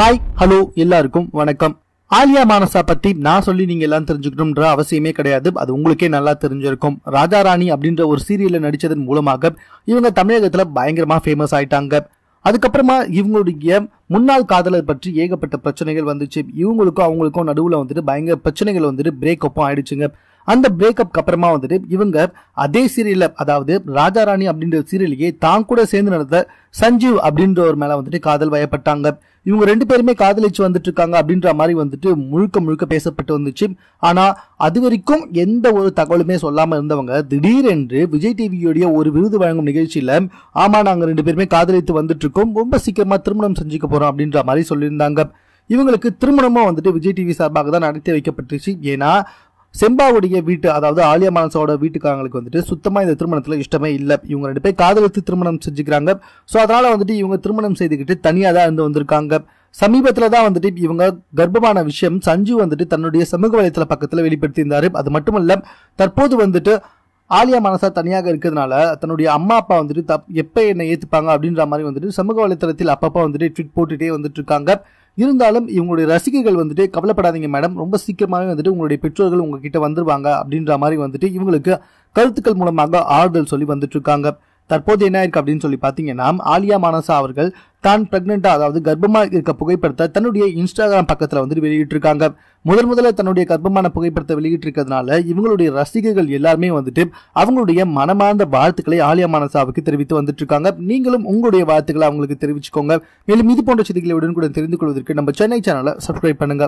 hi hello எல்லாருக்கும் வணக்கம் ஆலியா மானசா பத்தி நான் சொல்லி நீங்க எல்லாம் தெரிஞ்சுக்கணும்ன்ற அவசியமே கிடையாது அது உங்களுக்கே நல்லா தெரிஞ்சிருக்கும் ராஜா ராணி அப்படின்ற ஒரு சீரியல்ல நடிச்சதன் மூலமாக இவங்க தமிழகத்துல பயங்கரமா ஃபேமஸ் ஆயிட்டாங்க அதுக்கப்புறமா இவங்களுடைய முன்னாள் காதலர் பற்றி ஏகப்பட்ட பிரச்சனைகள் வந்துச்சு இவங்களுக்கும் அவங்களுக்கும் நடுவில் வந்துட்டு பயங்கர பிரச்சனைகள் வந்துட்டு பிரேக்கப்பும் ஆயிடுச்சுங்க அந்த பிரேக்கப்க்கு அப்புறமா வந்துட்டு இவங்க அதே சீரியல்ல அதாவது ராஜா ராணி அப்படின்ற சீரியலையே தான் கூட சேர்ந்து நடந்த சஞ்சீவ் அப்படின்ற ஒரு மேல வந்துட்டு காதல் வயப்பட்டாங்க இவங்க ரெண்டு பேருமே காதலிச்சு வந்துட்டு இருக்காங்க அப்படின்ற மாதிரி வந்துட்டு முழுக்க முழுக்க பேசப்பட்டு வந்துச்சு ஆனா அது வரைக்கும் எந்த ஒரு தகவலுமே சொல்லாம இருந்தவங்க திடீரென்று விஜய் டிவியுடைய ஒரு விருது வழங்கும் நிகழ்ச்சியில ஆமா நாங்க ரெண்டு பேருமே காதலித்து வந்துட்டு இருக்கோம் ரொம்ப சீக்கிரமா திருமணம் செஞ்சுக்க போறோம் அப்படின்ற மாதிரி சொல்லியிருந்தாங்க இவங்களுக்கு திருமணமும் வந்துட்டு விஜய் டிவி சார்பாக தான் நடத்தி வைக்கப்பட்டுச்சு ஏன்னா செம்பாவுடைய வீட்டு அதாவது ஆலியா மனசோட வீட்டுக்காரங்களுக்கு வந்துட்டு சுத்தமாக இந்த திருமணத்தில் இஷ்டமே இல்லை இவங்க ரெண்டு பேர் காதலித்து திருமணம் செஞ்சுக்கிறாங்க ஸோ அதனால் வந்துட்டு இவங்க திருமணம் செய்துக்கிட்டு தனியாக தான் இருந்து வந்திருக்காங்க சமீபத்தில் தான் வந்துட்டு இவங்க கர்ப்பமான விஷயம் சஞ்சு வந்துட்டு தன்னுடைய சமூக வலைத்தள பக்கத்தில் வெளிப்படுத்தியிருந்தார் அது மட்டுமல்ல தற்போது வந்துட்டு ஆலியா மனசா தனியாக இருக்கிறதுனால தன்னுடைய அம்மா அப்பா வந்துட்டு தப் எப்போ என்னை ஏற்றுப்பாங்க அப்படின்ற மாதிரி வந்துட்டு சமூக வலைத்தளத்தில் அப்பப்போ வந்துட்டு ட்விட் போட்டுகிட்டே வந்துட்டு இருக்காங்க இருந்தாலும் இவங்களுடைய ரசிகர்கள் வந்துட்டு கவலைப்படாதீங்க மேடம் ரொம்ப சீக்கிரமாகவே வந்துட்டு உங்களுடைய பெற்றோர்கள் உங்ககிட்ட வந்துருவாங்க அப்படின்ற மாதிரி வந்துட்டு இவங்களுக்கு கருத்துக்கள் மூலமாக ஆறுதல் சொல்லி வந்துட்டு இருக்காங்க தற்போது என்ன இருக்கு அப்படின்னு சொல்லி பார்த்தீங்கன்னா ஆலியா மானசா அவர்கள் தான் பிரெக்னெண்டா அதாவது கர்ப்பமா இருக்க புகைப்படத்தை தன்னுடைய இன்ஸ்டாகிராம் பக்கத்தில் வந்து வெளியிட்டிருக்காங்க முதல் முதல்ல தன்னுடைய கர்ப்பமான புகைப்படத்தை வெளியிட்டிருக்கிறதுனால இவங்களுடைய ரசிகர்கள் எல்லாருமே வந்துட்டு அவங்களுடைய மனமார்ந்த வாழ்த்துக்களை ஆலியா மானசாவுக்கு தெரிவித்து வந்துட்டு இருக்காங்க நீங்களும் உங்களுடைய வாழ்த்துக்களை அவங்களுக்கு தெரிவிச்சுக்கோங்க மேலும் இது போன்ற செய்திகளை உடன் கூட தெரிந்து கொள்வதற்கு நம்ம சென்னை சேனலை சப்ஸ்கிரைப் பண்ணுங்க